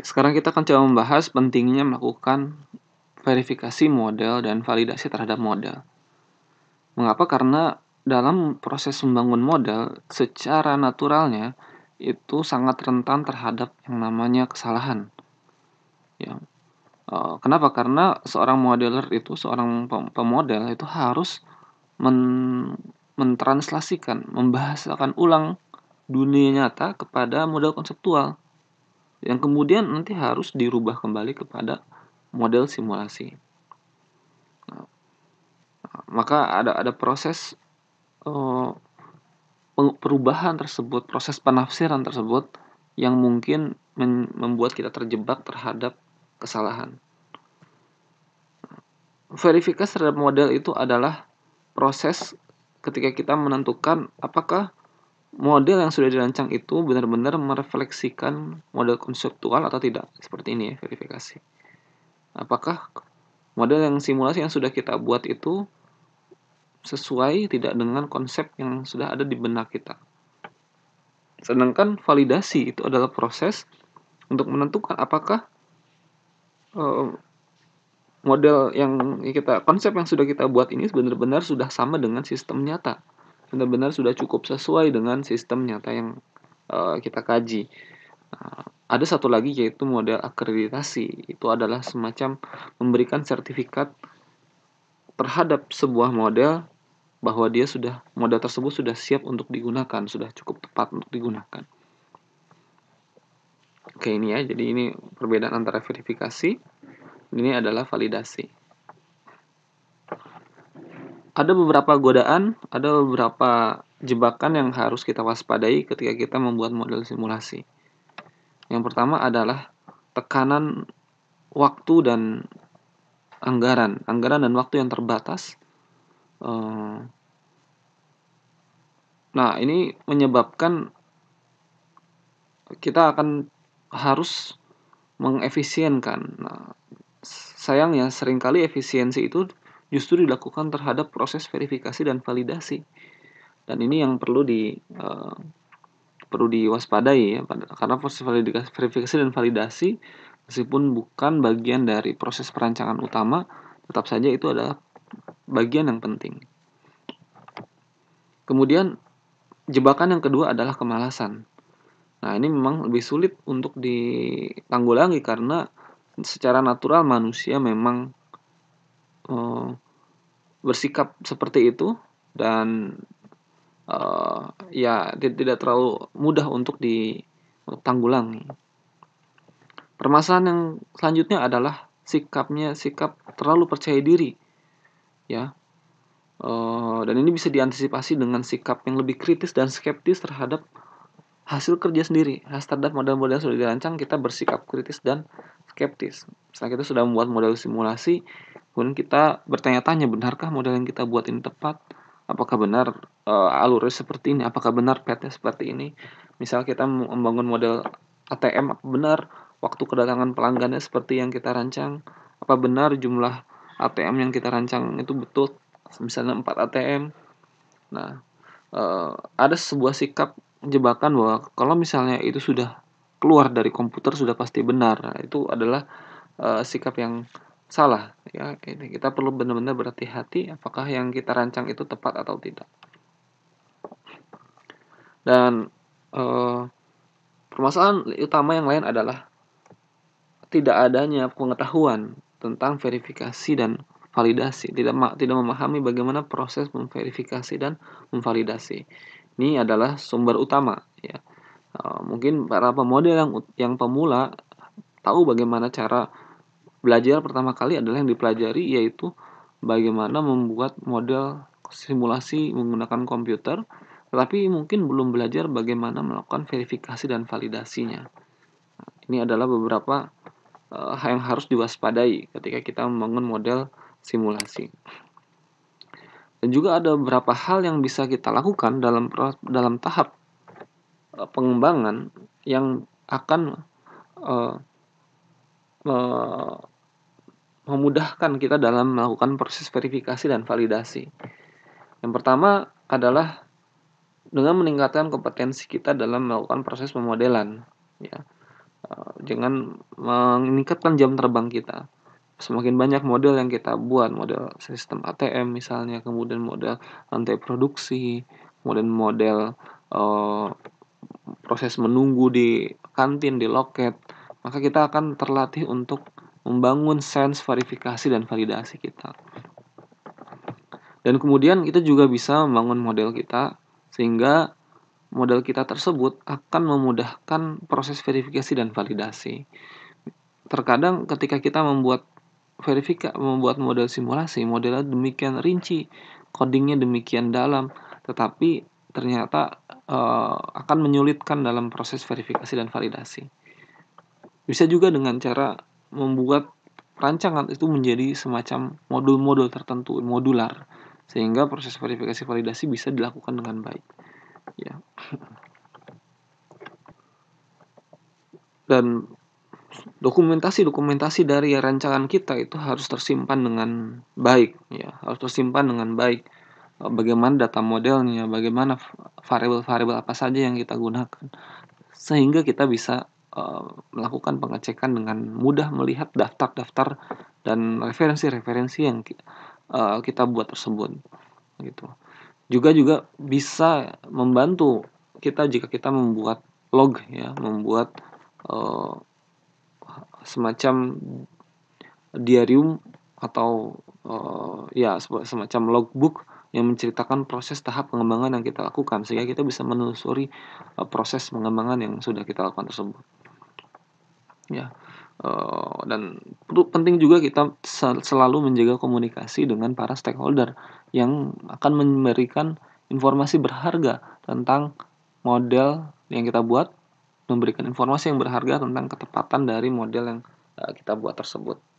Oke, sekarang kita akan coba membahas pentingnya melakukan verifikasi model dan validasi terhadap model. Mengapa? Karena dalam proses membangun model secara naturalnya itu sangat rentan terhadap yang namanya kesalahan. Ya. E, kenapa? Karena seorang modeler itu, seorang pemodel itu harus men mentranslasikan, membahasakan ulang dunia nyata kepada model konseptual yang kemudian nanti harus dirubah kembali kepada model simulasi. Nah, maka ada ada proses uh, perubahan tersebut, proses penafsiran tersebut yang mungkin membuat kita terjebak terhadap kesalahan. Verifikasi terhadap model itu adalah proses ketika kita menentukan apakah model yang sudah dirancang itu benar-benar merefleksikan model konseptual atau tidak seperti ini ya verifikasi apakah model yang simulasi yang sudah kita buat itu sesuai tidak dengan konsep yang sudah ada di benak kita sedangkan validasi itu adalah proses untuk menentukan apakah eh, model yang kita konsep yang sudah kita buat ini benar-benar sudah sama dengan sistem nyata benar-benar sudah cukup sesuai dengan sistem nyata yang uh, kita kaji. Uh, ada satu lagi yaitu model akreditasi. Itu adalah semacam memberikan sertifikat terhadap sebuah model bahwa dia sudah model tersebut sudah siap untuk digunakan, sudah cukup tepat untuk digunakan. Oke, ini ya. Jadi ini perbedaan antara verifikasi, ini adalah validasi ada beberapa godaan, ada beberapa jebakan yang harus kita waspadai ketika kita membuat model simulasi. Yang pertama adalah tekanan waktu dan anggaran, anggaran dan waktu yang terbatas. Eh, nah, ini menyebabkan kita akan harus mengefisienkan. Nah, sayangnya seringkali efisiensi itu justru dilakukan terhadap proses verifikasi dan validasi. Dan ini yang perlu di uh, perlu diwaspadai ya karena proses validasi, verifikasi dan validasi meskipun bukan bagian dari proses perancangan utama, tetap saja itu adalah bagian yang penting. Kemudian jebakan yang kedua adalah kemalasan. Nah, ini memang lebih sulit untuk ditanggulangi karena secara natural manusia memang Eh, bersikap seperti itu dan uh, ya tidak terlalu mudah untuk ditanggulangi. Permasalahan yang selanjutnya adalah sikapnya sikap terlalu percaya diri, ya. Uh, dan ini bisa diantisipasi dengan sikap yang lebih kritis dan skeptis terhadap hasil kerja sendiri. Nah, terhadap model-model yang sudah dirancang, kita bersikap kritis dan skeptis. Setelah kita sudah membuat model simulasi, Kemudian kita bertanya-tanya, benarkah model yang kita buat ini tepat? Apakah benar uh, alurnya seperti ini? Apakah benar petnya seperti ini? Misal kita membangun model ATM, apa benar waktu kedatangan pelanggannya seperti yang kita rancang? Apa benar jumlah ATM yang kita rancang itu betul? Misalnya 4 ATM. Nah, uh, ada sebuah sikap jebakan bahwa kalau misalnya itu sudah keluar dari komputer sudah pasti benar. Nah, itu adalah uh, sikap yang salah ya ini kita perlu benar-benar berhati-hati apakah yang kita rancang itu tepat atau tidak dan eh, permasalahan utama yang lain adalah tidak adanya pengetahuan tentang verifikasi dan validasi tidak tidak memahami bagaimana proses memverifikasi dan memvalidasi ini adalah sumber utama ya e, mungkin para pemodel yang yang pemula tahu bagaimana cara belajar pertama kali adalah yang dipelajari yaitu bagaimana membuat model simulasi menggunakan komputer, tetapi mungkin belum belajar bagaimana melakukan verifikasi dan validasinya. Nah, ini adalah beberapa uh, yang harus diwaspadai ketika kita membangun model simulasi. Dan juga ada beberapa hal yang bisa kita lakukan dalam dalam tahap uh, pengembangan yang akan uh, uh, memudahkan kita dalam melakukan proses verifikasi dan validasi. Yang pertama adalah dengan meningkatkan kompetensi kita dalam melakukan proses pemodelan, ya. Jangan eh, meningkatkan jam terbang kita. Semakin banyak model yang kita buat, model sistem ATM misalnya, kemudian model rantai produksi, kemudian model uh, proses menunggu di kantin, di loket, maka kita akan terlatih untuk membangun sense verifikasi dan validasi kita. Dan kemudian kita juga bisa membangun model kita sehingga model kita tersebut akan memudahkan proses verifikasi dan validasi. Terkadang ketika kita membuat verifika membuat model simulasi, modelnya demikian rinci, codingnya demikian dalam, tetapi ternyata e, akan menyulitkan dalam proses verifikasi dan validasi. Bisa juga dengan cara membuat rancangan itu menjadi semacam modul-modul tertentu modular sehingga proses verifikasi validasi bisa dilakukan dengan baik ya dan dokumentasi-dokumentasi dari rancangan kita itu harus tersimpan dengan baik ya harus tersimpan dengan baik bagaimana data modelnya bagaimana variabel-variabel apa saja yang kita gunakan sehingga kita bisa Eh, melakukan pengecekan dengan mudah melihat daftar-daftar dan referensi-referensi yang eh, kita buat tersebut gitu juga juga bisa membantu kita jika kita membuat log ya membuat uh, semacam diarium atau uh, ya semacam logbook yang menceritakan proses tahap pengembangan yang kita lakukan sehingga kita bisa menelusuri uh, proses pengembangan yang sudah kita lakukan tersebut ya eh, dan penting juga kita selalu menjaga komunikasi dengan para stakeholder yang akan memberikan informasi berharga tentang model yang kita buat memberikan informasi yang berharga tentang ketepatan dari model yang eh, kita buat tersebut